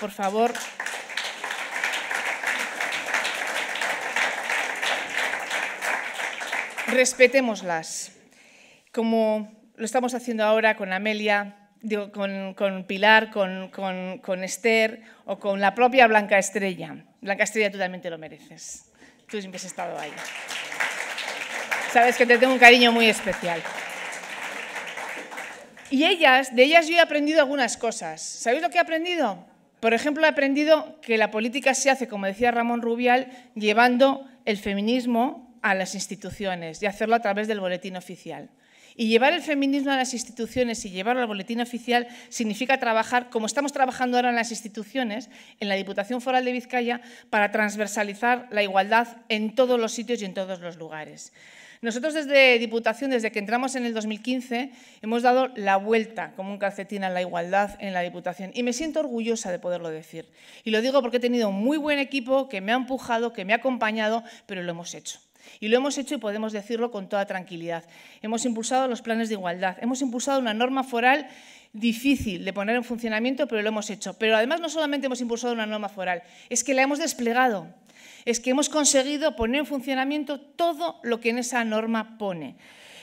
Por favor. Respetémoslas, como lo estamos haciendo ahora con Amelia, con, Pilar, con, con Esther o con la propia Blanca Estrella. Blanca Estrella, tú también te lo mereces. Tú siempre has estado ahí. Sabes que te tengo un cariño muy especial. Y ellas, de ellas yo he aprendido algunas cosas. ¿Sabéis lo que he aprendido? Por ejemplo, he aprendido que la política se hace, como decía Ramón Rubial, llevando el feminismo a las instituciones y hacerlo a través del boletín oficial. Y llevar el feminismo a las instituciones y llevarlo al boletín oficial significa trabajar, como estamos trabajando ahora en las instituciones, en la Diputación Foral de Vizcaya, para transversalizar la igualdad en todos los sitios y en todos los lugares. Nosotros desde Diputación, desde que entramos en el 2015, hemos dado la vuelta como un calcetín a la igualdad en la Diputación y me siento orgullosa de poderlo decir. Y lo digo porque he tenido un muy buen equipo que me ha empujado, que me ha acompañado, pero lo hemos hecho. Y lo hemos hecho y podemos decirlo con toda tranquilidad. Hemos impulsado los planes de igualdad, hemos impulsado una norma foral difícil de poner en funcionamiento, pero lo hemos hecho. Pero además no solamente hemos impulsado una norma foral, es que la hemos desplegado es que hemos conseguido poner en funcionamiento todo lo que en esa norma pone.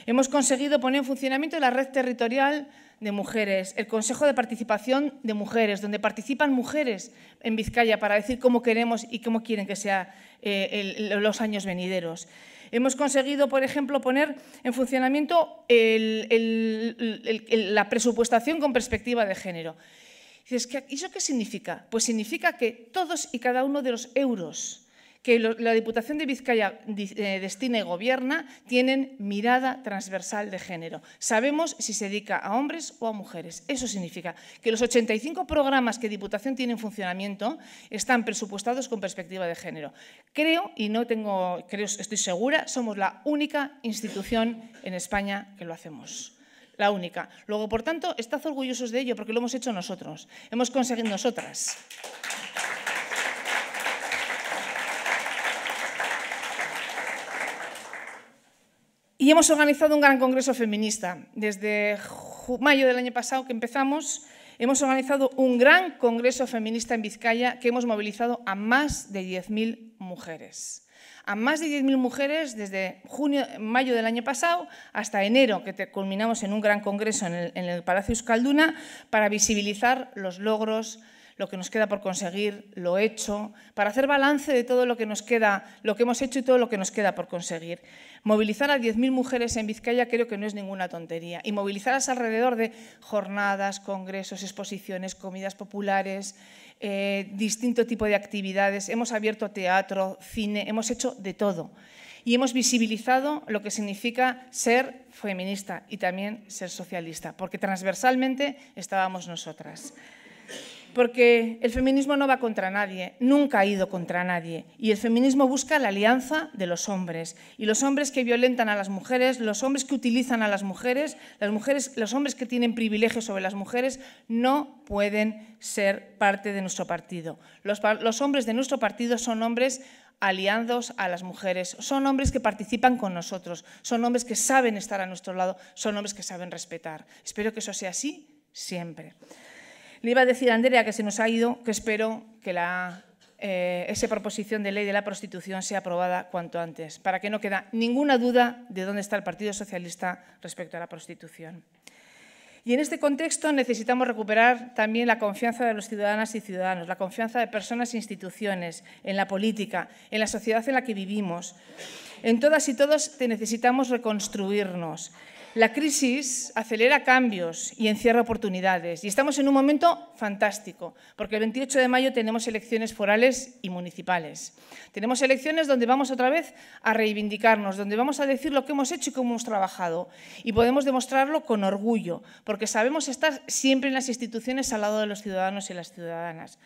Hemos conseguido poner en funcionamiento la red territorial de mujeres, el Consejo de Participación de Mujeres, donde participan mujeres en Vizcaya para decir cómo queremos y cómo quieren que sean eh, los años venideros. Hemos conseguido, por ejemplo, poner en funcionamiento la presupuestación con perspectiva de género. ¿Y eso qué significa? Pues significa que todos y cada uno de los euros que la Diputación de Vizcaya eh, destina y gobierna tienen mirada transversal de género. Sabemos si se dedica a hombres o a mujeres. Eso significa que los 85 programas que Diputación tiene en funcionamiento están presupuestados con perspectiva de género. Creo, y no tengo, creo, estoy segura, somos la única institución en España que lo hacemos la única. Luego, por tanto, estad orgullosos de ello porque lo hemos hecho nosotros. Hemos conseguido nosotras. Y hemos organizado un gran congreso feminista. Desde mayo del año pasado que empezamos, hemos organizado un gran congreso feminista en Vizcaya que hemos movilizado a más de 10.000 mujeres. A más de 10.000 mujeres desde junio, mayo del año pasado hasta enero, que culminamos en un gran congreso en el, en el Palacio Euskalduna para visibilizar los logros lo que nos queda por conseguir, lo hecho, para hacer balance de todo lo que nos queda, lo que hemos hecho y todo lo que nos queda por conseguir. Movilizar a 10.000 mujeres en Vizcaya creo que no es ninguna tontería y movilizarlas alrededor de jornadas, congresos, exposiciones, comidas populares, eh, distinto tipo de actividades. Hemos abierto teatro, cine, hemos hecho de todo y hemos visibilizado lo que significa ser feminista y también ser socialista, porque transversalmente estábamos nosotras porque el feminismo no va contra nadie, nunca ha ido contra nadie. Y el feminismo busca la alianza de los hombres. Y los hombres que violentan a las mujeres, los hombres que utilizan a las mujeres, las mujeres los hombres que tienen privilegios sobre las mujeres, no pueden ser parte de nuestro partido. Los, los hombres de nuestro partido son hombres aliados a las mujeres, son hombres que participan con nosotros, son hombres que saben estar a nuestro lado, son hombres que saben respetar. Espero que eso sea así siempre. Le iba a decir a Andrea que se nos ha ido, que espero que eh, esa proposición de ley de la prostitución sea aprobada cuanto antes, para que no quede ninguna duda de dónde está el Partido Socialista respecto a la prostitución. Y en este contexto necesitamos recuperar también la confianza de los ciudadanas y ciudadanos, la confianza de personas e instituciones, en la política, en la sociedad en la que vivimos. En todas y todos necesitamos reconstruirnos. La crisis acelera cambios y encierra oportunidades. Y estamos en un momento fantástico, porque el 28 de mayo tenemos elecciones forales y municipales. Tenemos elecciones donde vamos otra vez a reivindicarnos, donde vamos a decir lo que hemos hecho y cómo hemos trabajado. Y podemos demostrarlo con orgullo, porque sabemos estar siempre en las instituciones al lado de los ciudadanos y las ciudadanas.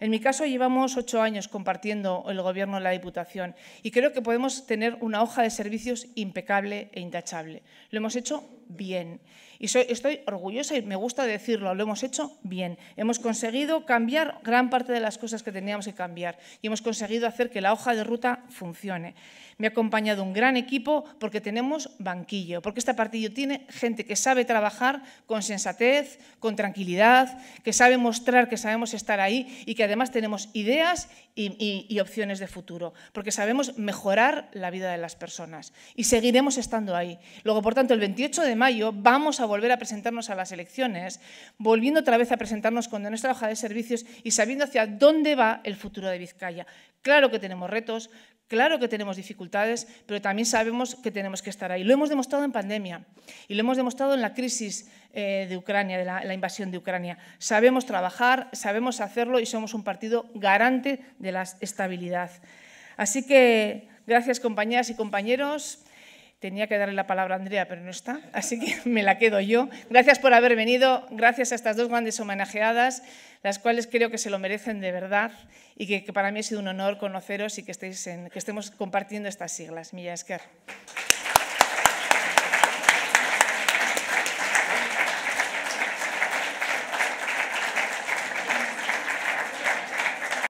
En mi caso llevamos ocho años compartiendo el Gobierno y la Diputación y creo que podemos tener una hoja de servicios impecable e intachable. Lo hemos hecho bien. Y soy, estoy orgullosa y me gusta decirlo, lo hemos hecho bien. Hemos conseguido cambiar gran parte de las cosas que teníamos que cambiar y hemos conseguido hacer que la hoja de ruta funcione. Me ha acompañado un gran equipo porque tenemos banquillo, porque este partido tiene gente que sabe trabajar con sensatez, con tranquilidad, que sabe mostrar que sabemos estar ahí y que además tenemos ideas y opciones de futuro, porque sabemos mejorar la vida de las personas y seguiremos estando ahí. Luego, por tanto, el 28 de mayo vamos a volver a presentarnos a las elecciones, volviendo otra vez a presentarnos con nuestra hoja de servicios y sabiendo hacia dónde va el futuro de Vizcaya. Claro que tenemos retos, claro que tenemos dificultades, pero también sabemos que tenemos que estar ahí. Lo hemos demostrado en pandemia y lo hemos demostrado en la crisis eh, de Ucrania, de la, la invasión de Ucrania. Sabemos trabajar, sabemos hacerlo y somos un partido garante de la estabilidad. Así que gracias compañeras y compañeros. Tenía que darle la palabra a Andrea, pero no está, así que me la quedo yo. Gracias por haber venido, gracias a estas dos grandes homenajeadas, las cuales creo que se lo merecen de verdad y que, para mí ha sido un honor conoceros y que, estéis en, que estemos compartiendo estas siglas. Milla Esquer.